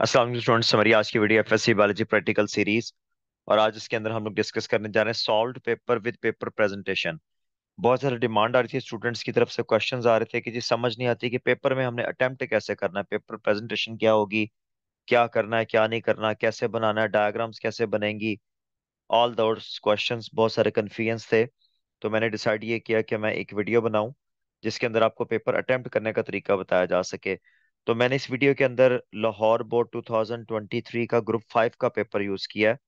अस्सलाम स्टूडेंट्स हमारी आज की video FSC biology practical series और आज इसके अंदर हम लोग डिस्कस करने जा रहे हैं solve paper with paper presentation बहुत सारी डिमांड आ रही थी स्टूडेंट्स की तरफ से क्वेश्चंस आ रहे थे कि जी समझ नहीं आती कि पेपर में हमने अटैम्प्ट कैसे करना है पेपर प्रेजेंटेशन क्या होगी क्या करना है क्या नहीं करना कैसे बनाना है डायग्राम्स कैसे बनेंगी ऑल दोस क्वेश्चन बहुत सारे कन्फ्यूजन थे तो मैंने डिसाइड ये किया कि मैं एक वीडियो बनाऊँ जिसके अंदर आपको पेपर अटैम्प्ट करने का तरीका बताया जा सके तो मैंने इस वीडियो के अंदर लाहौर बोर्ड 2023 का ग्रुप फाइव का पेपर यूज किया है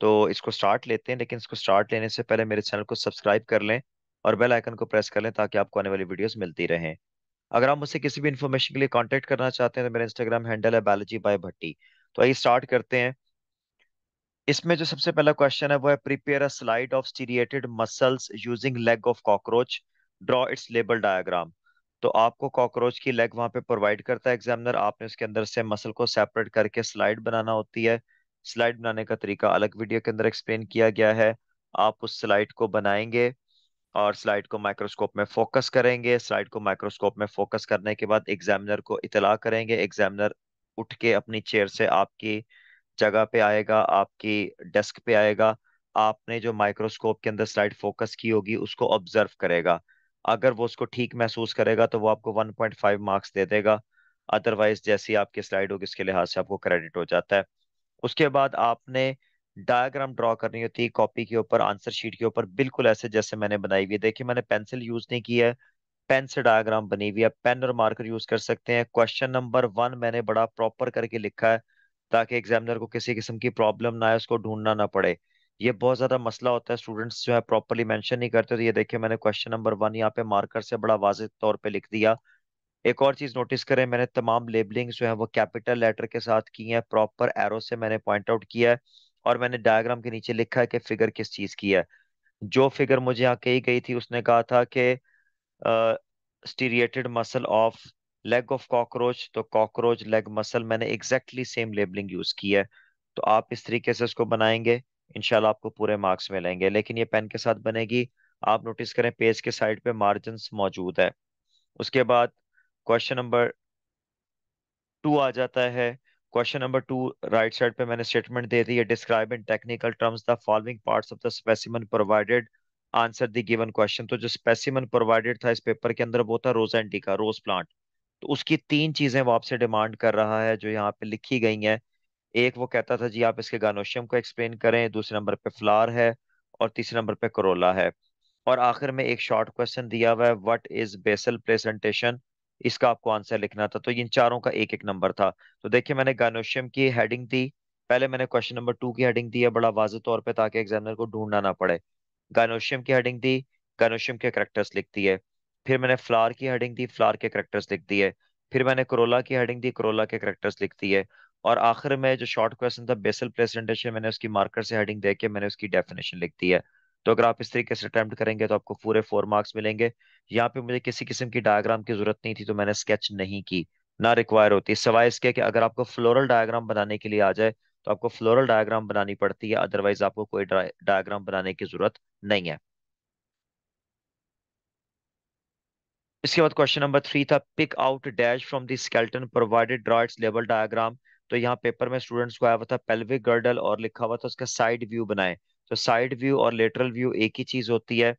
तो इसको स्टार्ट लेते हैं लेकिन इसको स्टार्ट लेने से पहले मेरे चैनल को सब्सक्राइब कर लें और बेल आइकन को प्रेस कर लें ताकि आपको आने वाली वीडियोस मिलती रहें अगर आप मुझसे किसी भी इन्फॉर्मेशन के लिए कॉन्टेक्ट करना चाहते हैं तो मेरा इंस्टाग्राम हैंडल है बायोलॉजी बाय भट्टी तो आइए स्टार्ट करते हैं इसमें जो सबसे पहला क्वेश्चन है वो है prepare a slide of striated muscles using leg of cockroach draw its label diagram तो आपको कॉकरोच की लेग वहां पे प्रोवाइड करता है एग्जामिनर आपने उसके अंदर से मसल को सेपरेट करके स्लाइड बनाना होती है स्लाइड बनाने का तरीका अलग वीडियो के अंदर एक्सप्लेन किया गया है आप उस स्लाइड को बनाएंगे और स्लाइड को माइक्रोस्कोप में फोकस करेंगे स्लाइड को माइक्रोस्कोप में फोकस करने के बाद एग्जामिनर को इतला करेंगे एग्जामिनर उठ के अपनी चेयर से आपकी जगह पे आएगा आपकी डेस्क पे आएगा आपने जो माइक्रोस्कोप के अंदर स्लाइड फोकस की होगी उसको ऑब्जर्व करेगा अगर वो उसको ठीक महसूस करेगा तो वो आपको 1.5 मार्क्स दे देगा अदरवाइज जैसी आपकी स्लाइड होगी उसके लिहाज से आपको क्रेडिट हो जाता है उसके बाद आपने डायग्राम ड्रॉ करनी होती है कॉपी के ऊपर आंसर शीट के ऊपर बिल्कुल ऐसे जैसे मैंने बनाई हुई है देखिए मैंने पेंसिल यूज नहीं की है पेन से डायग्राम बनी हुई है पेन और मार्कर यूज कर सकते हैं क्वेश्चन नंबर वन मैंने बड़ा प्रॉपर करके लिखा है ताकि एग्जामिनर को किसी किस्म की प्रॉब्लम ना आए उसको ढूंढना ना पड़े ये बहुत ज्यादा मसला होता है स्टूडेंट्स जो है प्रॉपरली मेंशन नहीं करते तो ये देखिए मैंने क्वेश्चन नंबर वन यहाँ पे मार्कर से बड़ा वाज तौर पे लिख दिया एक और चीज नोटिस करें मैंने तमाम लेबलिंग जो है वो कैपिटल लेटर के साथ की है प्रॉपर एरो से मैंने पॉइंट आउट किया है और मैंने डायग्राम के नीचे लिखा है कि फिगर किस चीज की है जो फिगर मुझे यहाँ कही गई थी उसने कहा था कि striated muscle of leg of cockroach तो कॉकरोच लेग मसल मैंने एग्जैक्टली सेम लेबलिंग यूज की है तो आप इस तरीके से उसको बनाएंगे इनशाला आपको पूरे मार्क्स मिलेंगे लेकिन ये पेन के साथ बनेगी आप नोटिस करें पेज के साइड पे मार्जिन मौजूद है उसके बाद क्वेश्चन नंबर टू आ जाता है question number two right side पे मैंने स्टेटमेंट दे दी है describe in technical terms the following parts of the specimen provided answer the given question तो जो स्पेसिमन प्रोवाइडेड था इस पेपर के अंदर वो था रोजेंटी का रोज प्लांट तो उसकी तीन चीजें वो आपसे डिमांड कर रहा है जो यहाँ पे लिखी गई हैं एक वो कहता था जी आप इसके गानोशियम को एक्सप्लेन करें दूसरे नंबर पे फ्लार है और तीसरे नंबर पे करोला है और आखिर में एक शॉर्ट क्वेश्चन दिया हुआ है व्हाट इज बेसल प्रेजेंटेशन इसका आपको आंसर लिखना था तो इन चारों का एक एक नंबर था तो देखिए मैंने गानोशियम की हेडिंग दी पहले मैंने क्वेश्चन नंबर टू की हेडिंग दी है बड़ा वाजे तौर पर ताकि एग्जामिनर को ढूंढना ना पड़े गानोशियम की हेडिंग दी गानोशियम के करेक्टर्स लिख दिए फिर मैंने फ्लार की हेडिंग दी फ्लार के करेक्टर्स लिख दिए फिर मैंने करोला की हेडिंग दी करोला के करेक्टर्स लिख दिए और आखिर में जो शॉर्ट क्वेश्चन था बेसल प्रेजेंटेशन मैंने उसकी मार्कर से हेडिंग देके मैंने उसकी डेफिनेशन लिख दी है तो अगर आप इस तरीके से अटेम्प्ट करेंगे तो आपको पूरे फोर मार्क्स मिलेंगे यहाँ पे मुझे किसी किस्म की डायग्राम की जरूरत नहीं थी तो मैंने स्केच नहीं की ना रिक्वायर होती सवाए इसके कि अगर आपको फ्लोरल डायग्राम बनाने के लिए आ जाए तो आपको फ्लोरल डायग्राम बनानी पड़ती है अदरवाइज आपको कोई डायग्राम बनाने की जरूरत नहीं है इसके बाद क्वेश्चन नंबर थ्री था pick out dash from the skeleton provided droids level diagram तो यहाँ पेपर में स्टूडेंट्स को आया हुआ था पेल्विक गर्डल और लिखा हुआ था उसका साइड व्यू बनाए तो साइड व्यू और लेटरल व्यू एक ही चीज होती है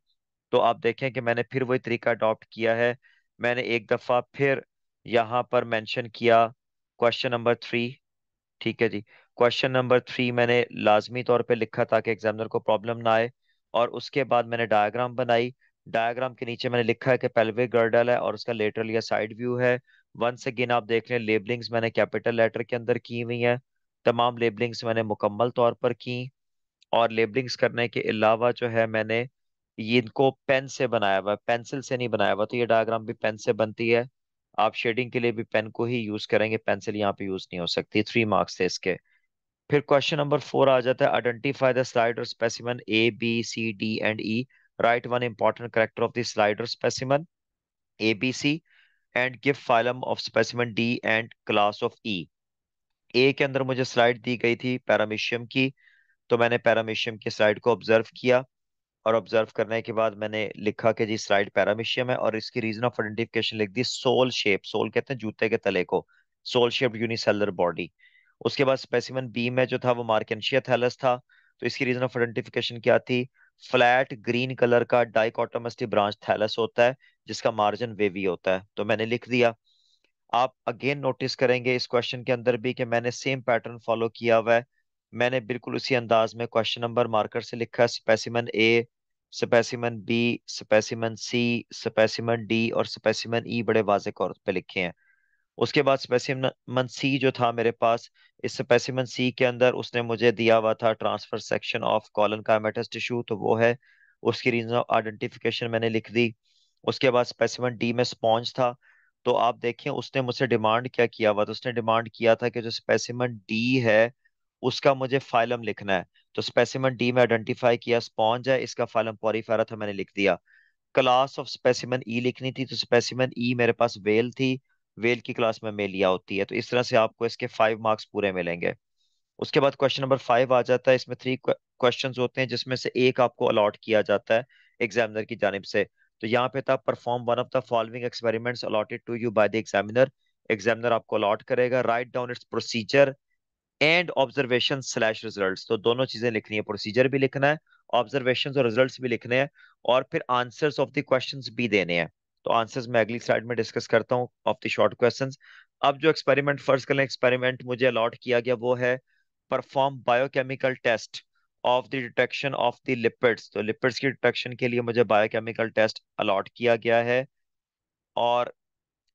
तो आप देखें कि मैंने फिर वही तरीका अडॉप्ट किया है मैंने एक दफा फिर यहाँ पर मेंशन किया क्वेश्चन नंबर थ्री ठीक है जी क्वेश्चन नंबर थ्री मैंने लाजमी तौर पे लिखा कि एग्जामिनर को प्रॉब्लम ना आए और उसके बाद मैंने डायग्राम बनाई डायग्राम के नीचे मैंने लिखा है कि पेल्विक गर्डल है और उसका लेटरल या साइड व्यू है वंस अगेन आप देख लें लेबलिंग्स मैंने कैपिटल लेटर के अंदर की हुई हैं तमाम लेबलिंग्स मैंने मुकम्मल तौर पर की और लेबलिंग्स करने के अलावा जो है मैंने ये इनको पेन से बनाया हुआ पेंसिल से नहीं बनाया हुआ तो ये डायग्राम भी पेन से बनती है आप शेडिंग के लिए भी पेन को ही यूज करेंगे पेंसिल यहाँ पे यूज नहीं हो सकती थ्री मार्क्स थे इसके फिर क्वेश्चन नंबर फोर आ जाता है identify the slider specimen A B C D and E write one important character of the slider specimen A B C and give phylum of specimen D and class of E A के अंदर मुझे slide दी गई थी paramecium की तो मैंने paramecium की slide को ऑब्जर्व किया और ऑब्जर्व करने के बाद मैंने लिखा कि जी स्लाइड पैरामीशियम है और इसकी रीजन ऑफ आइडेंटिफिकेशन लिख दी सोल शेप सोल कहते हैं जूते के तले को सोल शेप यूनिसेलर बॉडी उसके बाद स्पेसिमन बी में जो था वो मार्केशिया थैलस था तो इसकी रीजन ऑफ आइडेंटिफिकेशन क्या थी फ्लैट ग्रीन कलर का डाइकोटोमस्टी ब्रांच थैलस होता है जिसका मार्जिन वेवी होता है तो मैंने लिख दिया आप अगेन नोटिस करेंगे इस क्वेश्चन के अंदर भी कि मैंने सेम पैटर्न फॉलो किया हुआ है मैंने बिल्कुल उसी अंदाज में क्वेश्चन नंबर मार्कर से लिखा specimen A specimen B specimen C specimen D और स्पेसिमन ई e बड़े वाजे तौर पे लिखे हैं उसके बाद स्पेसिमन सी जो था मेरे पास इस स्पेसिमन सी के अंदर उसने मुझे दिया हुआ था ट्रांसफर सेक्शन ऑफ कॉलन का टिश्यू तो वो है उसकी रीजन ऑफ आइडेंटिफिकेशन मैंने लिख दी उसके बाद स्पेसिमन डी में स्पॉन्ज था तो आप देखें उसने मुझसे डिमांड क्या किया हुआ था उसने डिमांड किया था कि जो स्पेसिमन डी है उसका मुझे फाइलम लिखना है तो स्पेसिमन डी में आइडेंटिफाई किया स्पॉन्ज है इसका फाइलम पॉरीफेरा था मैंने लिख दिया क्लास ऑफ स्पेसिमन ई लिखनी थी तो स्पेसिमन ई e मेरे पास वेल थी वेल की क्लास में मेलिया होती है तो इस तरह से आपको इसके फाइव मार्क्स पूरे मिलेंगे उसके बाद क्वेश्चन नंबर फाइव आ जाता है इसमें थ्री क्वेश्चंस होते हैं जिसमें से एक आपको अलॉट किया जाता है एग्जामिनर की जानब से तो यहाँ पे था perform one of the following experiments allotted to you by the examiner examiner आपको अलॉट करेगा write down its procedure and observation slash result तो दोनों चीजें लिखनी है प्रोसीजर भी लिखना है ऑब्जर्वेशन और रिजल्ट भी लिखने हैं और फिर आंसर ऑफ द क्वेश्चन भी देने हैं तो आंसर्स मैं अगली स्लाइड में डिस्कस करता हूँ ऑफ द शॉर्ट क्वेश्चंस अब जो एक्सपेरिमेंट फर्ज करें एक्सपेरिमेंट मुझे अलॉट किया गया वो है perform biochemical test of the detection of the lipids तो लिपिड्स की डिटेक्शन के लिए मुझे बायोकेमिकल टेस्ट अलॉट किया गया है और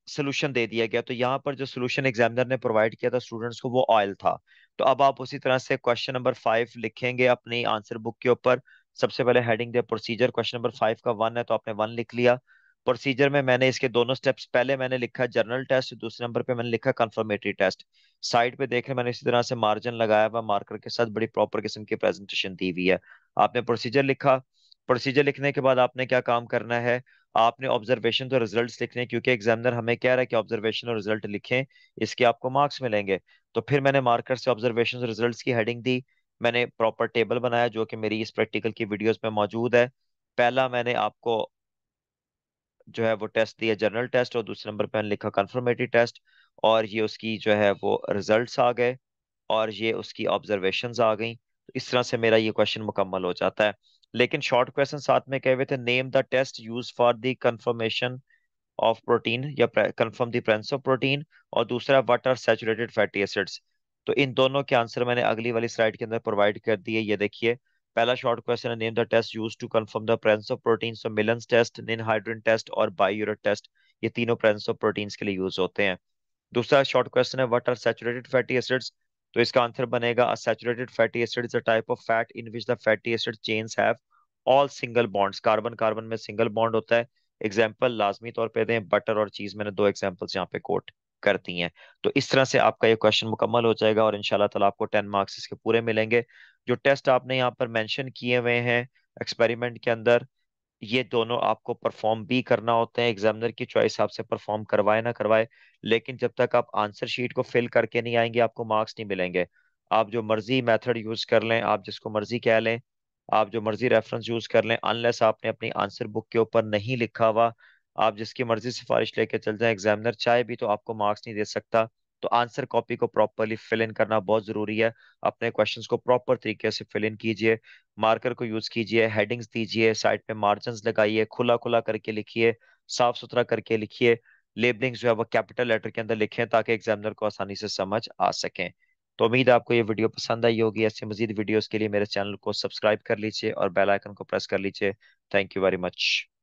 सोल्यूशन दे दिया गया तो यहाँ पर जो सोल्यूशन एग्जामिनर ने प्रोवाइड किया था स्टूडेंट्स को वो ऑयल था तो अब आप उसी तरह से क्वेश्चन नंबर फाइव लिखेंगे अपनी आंसर बुक के ऊपर सबसे पहले हेडिंग दे प्रोसीजर क्वेश्चन नंबर फाइव का वन है तो आपने वन लिख लिया प्रोसीजर में मैंने इसके दोनों स्टेप्स पहले मैंने लिखा जर्नल टेस्ट दूसरे नंबर पे मैंने लिखा कंफर्मेटरी टेस्ट साइड पे देख मैंने इसी तरह से मार्जिन लगाया हुआ मार्कर के साथ बड़ी प्रॉपर किस्म की प्रेजेंटेशन दी हुई है आपने प्रोसीजर लिखा प्रोसीजर लिखने के बाद आपने क्या काम करना है आपने ऑब्जर्वेशन और रिजल्ट लिखने क्योंकि एग्जामिनर हमें कह रहा है कि ऑब्जर्वेशन और रिजल्ट लिखें इसके आपको मार्क्स मिलेंगे तो फिर मैंने मार्कर से ऑब्जर्वेशन और रिजल्ट की हेडिंग दी मैंने प्रॉपर टेबल बनाया जो कि मेरी इस प्रैक्टिकल की वीडियोज में मौजूद है पहला मैंने आपको जो है वो टेस्ट दिया जनरल टेस्ट और दूसरे नंबर पर लिखा कन्फर्मेटिव टेस्ट और ये उसकी जो है वो रिजल्ट आ गए और ये उसकी ऑब्जर्वेशन आ गई तो इस तरह से मेरा ये क्वेश्चन मुकम्मल हो जाता है लेकिन शॉर्ट क्वेश्चन साथ में कहे हुए थे name the test use for the confirmation of protein या confirm the presence of protein और दूसरा what are saturated fatty acids तो इन दोनों के आंसर मैंने अगली वाली स्लाइड के अंदर प्रोवाइड कर दिए ये देखिए पहला शॉर्ट क्वेश्चन है name the test use to confirm the presence of proteins so Millon test ninhydrin test और बायोयूरेट टेस्ट ये तीनों प्रेजेंस ऑफ प्रोटीन्स के लिए यूज होते हैं दूसरा शॉर्ट क्वेश्चन है what are saturated fatty acids तो इसका आंसर बनेगा a saturated fatty acid is a type of fat in which the fatty acid chains have all single bonds carbon carbon में सिंगल बॉन्ड होता है एग्जाम्पल लाजमी तौर पे दें बटर और चीज मैंने दो एग्जाम्पल्स यहाँ पे कोट करती हैं तो इस तरह से आपका ये क्वेश्चन मुकम्मल हो जाएगा और इनशाला तला आपको टेन मार्क्स इसके पूरे मिलेंगे जो टेस्ट आपने यहाँ पर मैंशन किए हुए हैं एक्सपेरिमेंट के अंदर ये दोनों आपको परफॉर्म भी करना होते हैं एग्जामिनर की चॉइस आपसे परफॉर्म करवाए ना करवाए लेकिन जब तक आप आंसर शीट को फिल करके नहीं आएंगे आपको मार्क्स नहीं मिलेंगे आप जो मर्जी मेथड यूज कर लें आप जिसको मर्जी कह लें आप जो मर्जी रेफरेंस यूज कर लें अनलेस आपने अपनी आंसर बुक के ऊपर नहीं लिखा हुआ आप जिसकी मर्जी सिफारिश लेके चल जाए एग्जामिनर चाहे भी तो आपको मार्क्स नहीं दे सकता तो आंसर कॉपी को प्रॉपरली फिल इन करना बहुत जरूरी है अपने क्वेश्चन को प्रॉपर तरीके से फिल इन कीजिए मार्कर को यूज कीजिए हेडिंग्स दीजिए साइड पे मार्जिन लगाइए खुला खुला करके लिखिए साफ सुथरा करके लिखिए लेबलिंग्स जो है वो कैपिटल लेटर के अंदर लिखें ताकि एग्जामिनर को आसानी से समझ आ सके तो उम्मीद आपको ये वीडियो पसंद आई होगी ऐसे मजीद वीडियोस के लिए मेरे चैनल को सब्सक्राइब कर लीजिए और बेल आइकन को प्रेस कर लीजिए थैंक यू वेरी मच